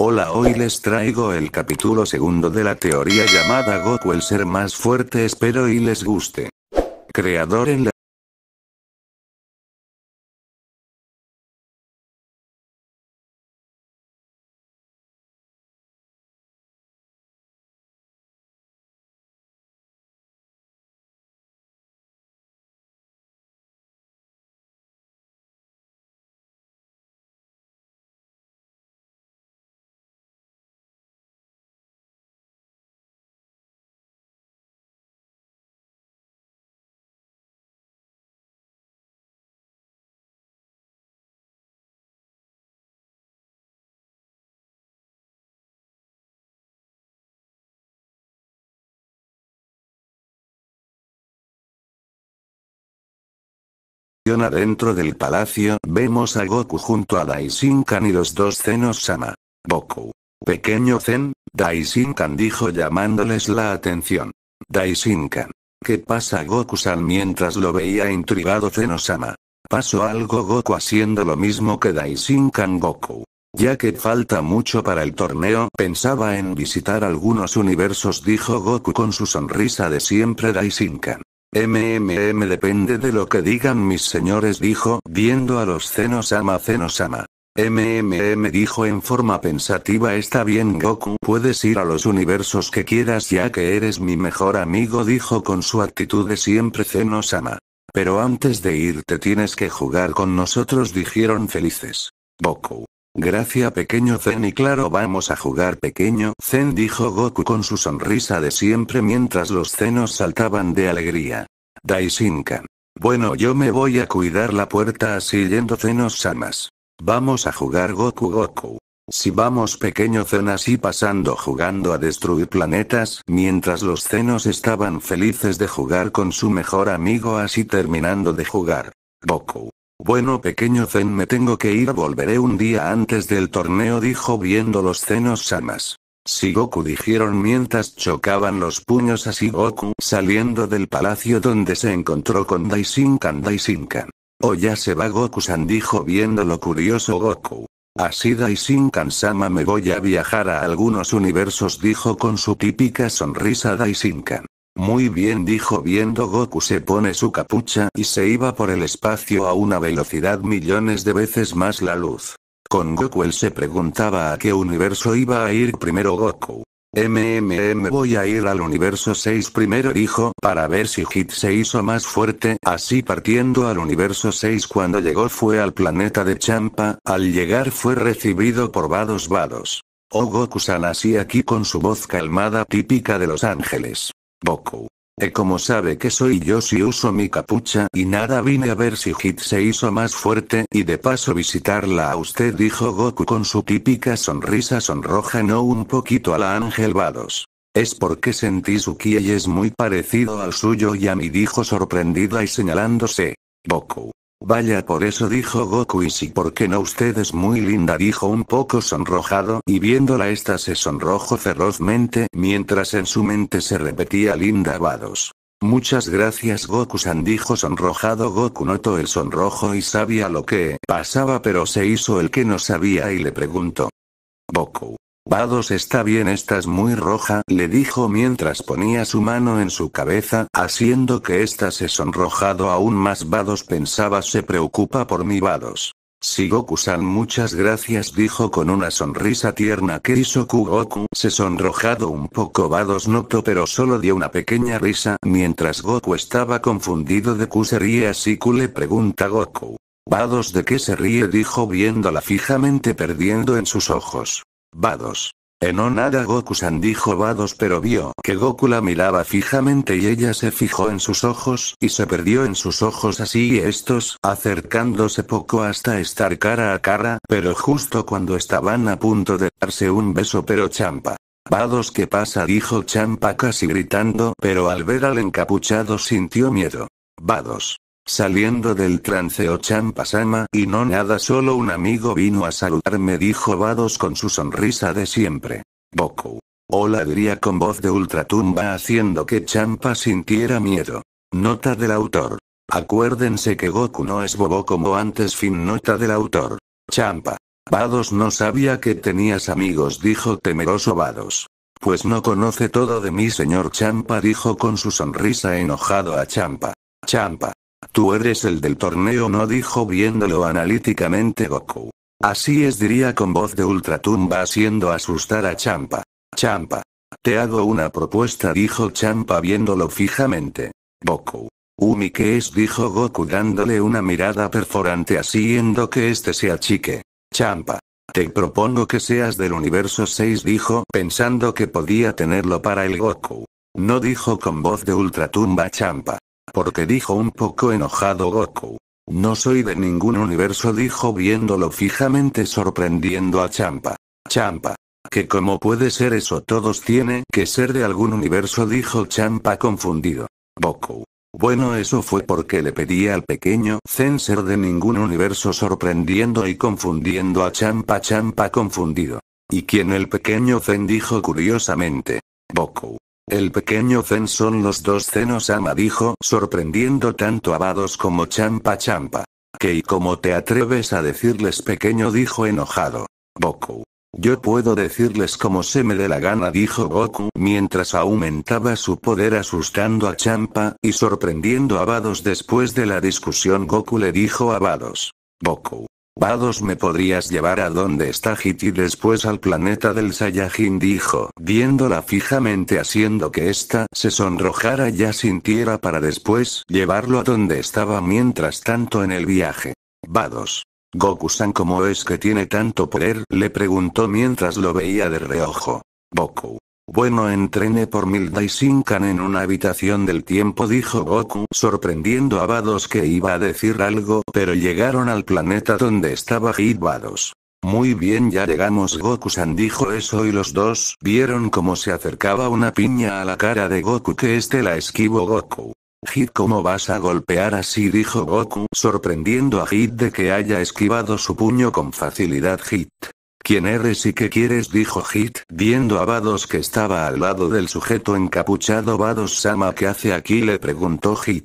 Hola hoy les traigo el capítulo segundo de la teoría llamada Goku el ser más fuerte espero y les guste. Creador en la adentro del palacio, vemos a Goku junto a Daishinkan y los dos Zenos-sama. Goku. Pequeño Zen, Daishinkan dijo llamándoles la atención. Daishinkan. ¿Qué pasa Goku-san mientras lo veía intrigado Zenosama? Pasó algo Goku haciendo lo mismo que Daishinkan Goku. Ya que falta mucho para el torneo, pensaba en visitar algunos universos dijo Goku con su sonrisa de siempre Daishinkan. MMM depende de lo que digan mis señores, dijo, viendo a los Zenosama Zenosama. MMM dijo en forma pensativa Está bien Goku, puedes ir a los universos que quieras ya que eres mi mejor amigo dijo con su actitud de siempre Zenosama. Pero antes de irte tienes que jugar con nosotros dijeron felices. Goku, Gracias pequeño Zen y claro vamos a jugar pequeño Zen dijo Goku con su sonrisa de siempre mientras los Zenos saltaban de alegría. Daisinka. Bueno yo me voy a cuidar la puerta así yendo Zenos samas. Vamos a jugar Goku Goku. Si vamos pequeño Zen así pasando jugando a destruir planetas, mientras los Zenos estaban felices de jugar con su mejor amigo así terminando de jugar. Goku. Bueno pequeño Zen me tengo que ir volveré un día antes del torneo dijo viendo los cenos samas. Goku dijeron mientras chocaban los puños a Goku saliendo del palacio donde se encontró con Daishinkan Daisinkan. O oh, ya se va Goku-san dijo viendo lo curioso Goku. Así daishinkan sama me voy a viajar a algunos universos dijo con su típica sonrisa Daishinkan. Muy bien dijo viendo Goku se pone su capucha y se iba por el espacio a una velocidad millones de veces más la luz. Con Goku él se preguntaba a qué universo iba a ir primero Goku. MMM voy a ir al universo 6 primero dijo, para ver si Hit se hizo más fuerte, así partiendo al universo 6 cuando llegó fue al planeta de Champa, al llegar fue recibido por Vados Vados. Oh Goku-san así aquí con su voz calmada típica de Los Ángeles. Boku. E como sabe que soy yo si uso mi capucha y nada vine a ver si Hit se hizo más fuerte y de paso visitarla a usted dijo Goku con su típica sonrisa sonroja no un poquito a la Ángel Vados. Es porque sentí su ki y es muy parecido al suyo y a mi dijo sorprendida y señalándose. Boku. Vaya por eso dijo Goku y por porque no usted es muy linda dijo un poco sonrojado y viéndola esta se sonrojó ferozmente mientras en su mente se repetía linda Vados. Muchas gracias Goku-san dijo sonrojado Goku notó el sonrojo y sabía lo que pasaba pero se hizo el que no sabía y le preguntó. Goku, Vados está bien, estás muy roja, le dijo mientras ponía su mano en su cabeza, haciendo que ésta se sonrojado aún más. Vados pensaba se preocupa por mí, Vados. Goku san muchas gracias dijo con una sonrisa tierna que hizo Goku se sonrojado un poco Vados notó pero solo dio una pequeña risa mientras Goku estaba confundido de qué se ríe así le pregunta Goku. Vados de qué se ríe dijo viéndola fijamente perdiendo en sus ojos. Vados. Enonada nada Goku-san dijo Vados pero vio que Goku la miraba fijamente y ella se fijó en sus ojos y se perdió en sus ojos así y estos, acercándose poco hasta estar cara a cara, pero justo cuando estaban a punto de darse un beso pero Champa. Vados ¿qué pasa? dijo Champa casi gritando pero al ver al encapuchado sintió miedo. Vados. Saliendo del trance Champa sama y no nada solo un amigo vino a saludarme dijo Vados con su sonrisa de siempre. Goku. Hola diría con voz de ultratumba haciendo que Champa sintiera miedo. Nota del autor. Acuérdense que Goku no es bobo como antes fin nota del autor. Champa. Vados no sabía que tenías amigos dijo temeroso Vados. Pues no conoce todo de mí señor Champa dijo con su sonrisa enojado a Champa. Champa. Tú eres el del torneo, no dijo viéndolo analíticamente Goku. Así es, diría con voz de ultratumba haciendo asustar a Champa. Champa. Te hago una propuesta, dijo Champa viéndolo fijamente. Goku. Umi que es, dijo Goku dándole una mirada perforante haciendo que este sea Chique. Champa. Te propongo que seas del universo 6, dijo, pensando que podía tenerlo para el Goku. No dijo con voz de ultratumba Champa. Porque dijo un poco enojado Goku. No soy de ningún universo dijo viéndolo fijamente sorprendiendo a Champa. Champa. Que como puede ser eso todos tiene que ser de algún universo dijo Champa confundido. Goku. Bueno eso fue porque le pedía al pequeño Zen ser de ningún universo sorprendiendo y confundiendo a Champa Champa confundido. ¿Y quien el pequeño Zen dijo curiosamente? Goku. El pequeño Zen son los dos Zenos Ama dijo, sorprendiendo tanto a Bados como Champa Champa. Que y como te atreves a decirles pequeño dijo enojado. Goku. Yo puedo decirles como se me dé la gana, dijo Goku, mientras aumentaba su poder asustando a Champa y sorprendiendo a Bados después de la discusión. Goku le dijo a Bados. Goku, Vados me podrías llevar a donde está Hit y después al planeta del Saiyajin dijo, viéndola fijamente haciendo que ésta se sonrojara ya sintiera para después llevarlo a donde estaba mientras tanto en el viaje. Vados. Goku-san ¿cómo es que tiene tanto poder? le preguntó mientras lo veía de reojo. Boku. Bueno entrené por y Sinkan en una habitación del tiempo dijo Goku sorprendiendo a Bados que iba a decir algo pero llegaron al planeta donde estaba Hit Bados. Muy bien ya llegamos Goku-san dijo eso y los dos vieron como se acercaba una piña a la cara de Goku que este la esquivo Goku. Hit ¿cómo vas a golpear así? dijo Goku sorprendiendo a Hit de que haya esquivado su puño con facilidad Hit. ¿Quién eres y qué quieres? dijo Hit, viendo a Bados que estaba al lado del sujeto encapuchado. Vados Sama, ¿qué hace aquí? le preguntó Hit.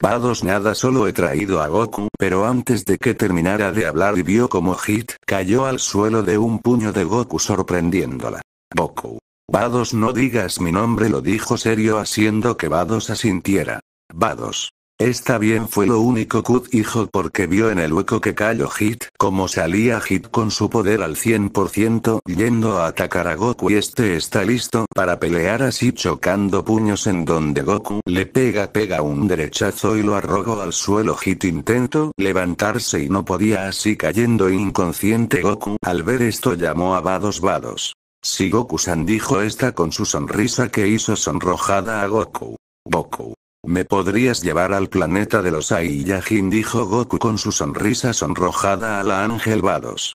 Bados nada, solo he traído a Goku, pero antes de que terminara de hablar y vio como Hit cayó al suelo de un puño de Goku sorprendiéndola. Goku. Vados no digas mi nombre, lo dijo serio haciendo que Vados asintiera. Vados. Está bien fue lo único Kud hijo porque vio en el hueco que cayó Hit, como salía Hit con su poder al 100% yendo a atacar a Goku y este está listo para pelear así chocando puños en donde Goku le pega pega un derechazo y lo arrojó al suelo Hit intentó levantarse y no podía así cayendo inconsciente Goku al ver esto llamó a Vados Vados. Si Goku-san dijo esta con su sonrisa que hizo sonrojada a Goku. Goku. ¿Me podrías llevar al planeta de los Aiyajin? dijo Goku con su sonrisa sonrojada a la Ángel Vados.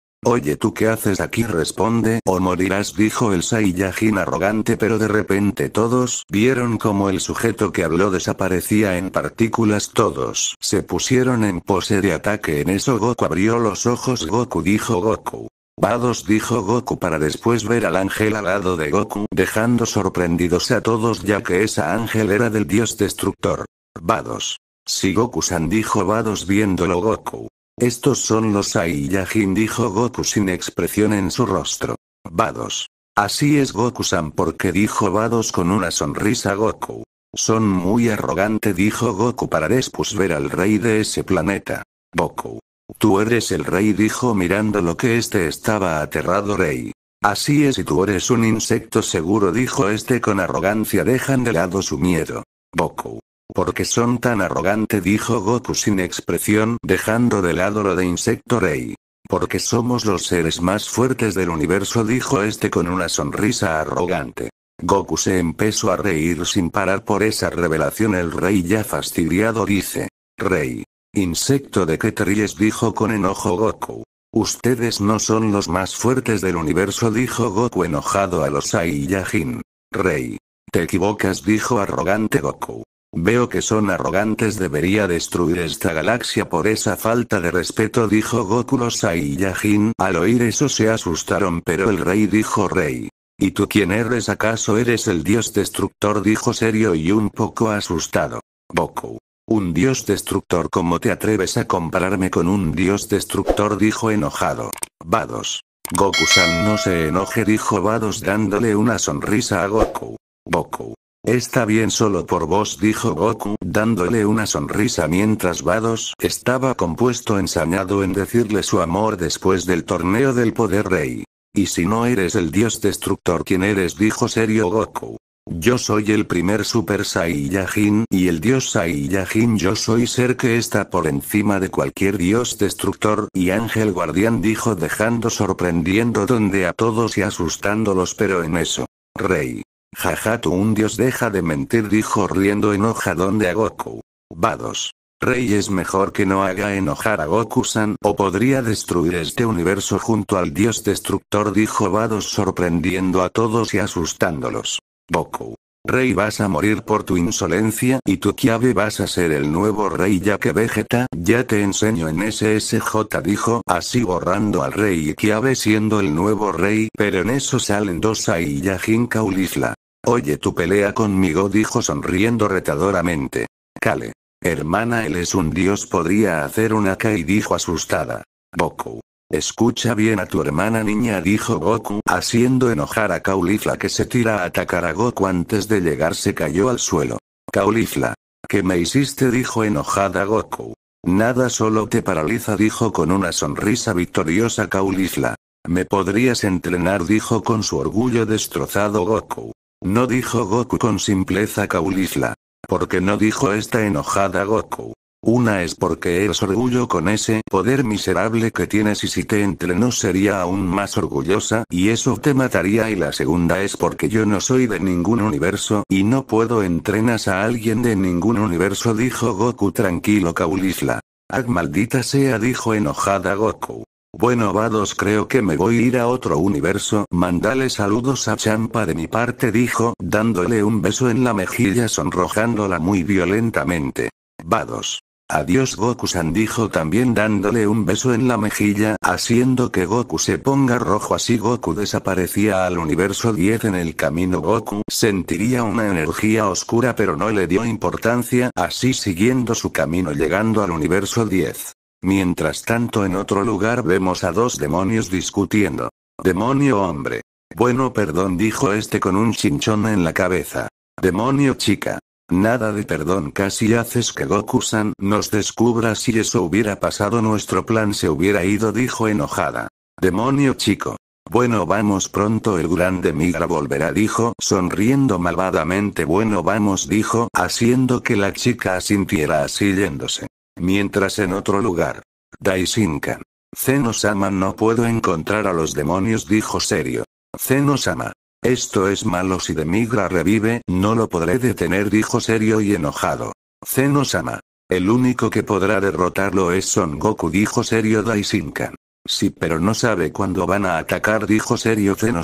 Oye tú qué haces aquí responde o morirás dijo el Saiyajin arrogante pero de repente todos vieron como el sujeto que habló desaparecía en partículas todos se pusieron en pose de ataque en eso Goku abrió los ojos Goku dijo Goku. Vados dijo Goku para después ver al ángel al lado de Goku dejando sorprendidos a todos ya que esa ángel era del dios destructor. Vados. Si Goku-san dijo Vados viéndolo Goku. Estos son los Saiyajin, dijo Goku sin expresión en su rostro. Vados. Así es Goku-san porque dijo Vados con una sonrisa Goku. Son muy arrogante dijo Goku para después ver al rey de ese planeta. Goku. Tú eres el rey dijo mirando lo que este estaba aterrado rey. Así es y tú eres un insecto seguro dijo este con arrogancia dejan de lado su miedo. Goku porque son tan arrogante? dijo Goku sin expresión, dejando de lado lo de Insecto Rey. Porque somos los seres más fuertes del universo, dijo este con una sonrisa arrogante. Goku se empezó a reír sin parar por esa revelación. El rey ya fastidiado dice, Rey. Insecto de que te ríes? dijo con enojo Goku. Ustedes no son los más fuertes del universo, dijo Goku enojado a los Saiyajin. Rey. Te equivocas, dijo arrogante Goku. Veo que son arrogantes debería destruir esta galaxia por esa falta de respeto dijo Goku los Saiyajin. Al oír eso se asustaron pero el rey dijo rey. ¿Y tú quién eres acaso eres el dios destructor dijo serio y un poco asustado? Goku. Un dios destructor ¿cómo te atreves a compararme con un dios destructor dijo enojado. Vados. Goku-san no se enoje dijo Vados dándole una sonrisa a Goku. Goku. Está bien solo por vos, dijo Goku, dándole una sonrisa mientras Vados estaba compuesto ensañado en decirle su amor después del torneo del poder rey. Y si no eres el dios destructor, ¿quién eres? dijo serio Goku. Yo soy el primer Super Saiyajin y el dios Saiyajin yo soy ser que está por encima de cualquier dios destructor y ángel guardián dijo dejando sorprendiendo donde a todos y asustándolos pero en eso. Rey. Jaja un dios deja de mentir dijo riendo enojadón de a Goku. Vados. Rey es mejor que no haga enojar a Goku-san o podría destruir este universo junto al dios destructor dijo Vados sorprendiendo a todos y asustándolos. Goku. Rey vas a morir por tu insolencia y tu Kiabe vas a ser el nuevo rey ya que Vegeta, ya te enseño en SSJ dijo, así borrando al rey y Kiabe siendo el nuevo rey, pero en eso salen dos Saiyajin Kaulisla. Oye tu pelea conmigo dijo sonriendo retadoramente. Kale. Hermana él es un dios podría hacer una Kai dijo asustada. Boku. Escucha bien a tu hermana niña, dijo Goku, haciendo enojar a Caulifla que se tira a atacar a Goku antes de llegar se cayó al suelo. Caulifla. ¿Qué me hiciste? dijo enojada Goku. Nada solo te paraliza, dijo con una sonrisa victoriosa Caulifla. Me podrías entrenar, dijo con su orgullo destrozado Goku. No dijo Goku con simpleza Caulifla. Porque no dijo esta enojada Goku. Una es porque eres orgullo con ese poder miserable que tienes y si te entrenó sería aún más orgullosa y eso te mataría y la segunda es porque yo no soy de ningún universo y no puedo entrenas a alguien de ningún universo dijo Goku tranquilo Kaulisla. Ag maldita sea dijo enojada Goku. Bueno vados creo que me voy a ir a otro universo, mandale saludos a Champa de mi parte dijo, dándole un beso en la mejilla sonrojándola muy violentamente. Vados. Adiós Goku-san dijo también dándole un beso en la mejilla, haciendo que Goku se ponga rojo así Goku desaparecía al universo 10 en el camino Goku sentiría una energía oscura pero no le dio importancia, así siguiendo su camino llegando al universo 10. Mientras tanto en otro lugar vemos a dos demonios discutiendo. Demonio hombre. Bueno perdón dijo este con un chinchón en la cabeza. Demonio chica. Nada de perdón casi haces que Goku-san nos descubra si eso hubiera pasado nuestro plan se hubiera ido dijo enojada. Demonio chico. Bueno vamos pronto el grande migra volverá dijo sonriendo malvadamente bueno vamos dijo haciendo que la chica asintiera así yéndose. Mientras en otro lugar. Daisinkan. Zenosama sama no puedo encontrar a los demonios dijo serio. Zenosama. sama esto es malo si Demigra revive, no lo podré detener, dijo serio y enojado. Zenosama, El único que podrá derrotarlo es Son Goku, dijo serio Daisinkan. Sí, pero no sabe cuándo van a atacar, dijo serio zeno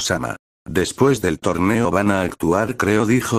Después del torneo van a actuar, creo, dijo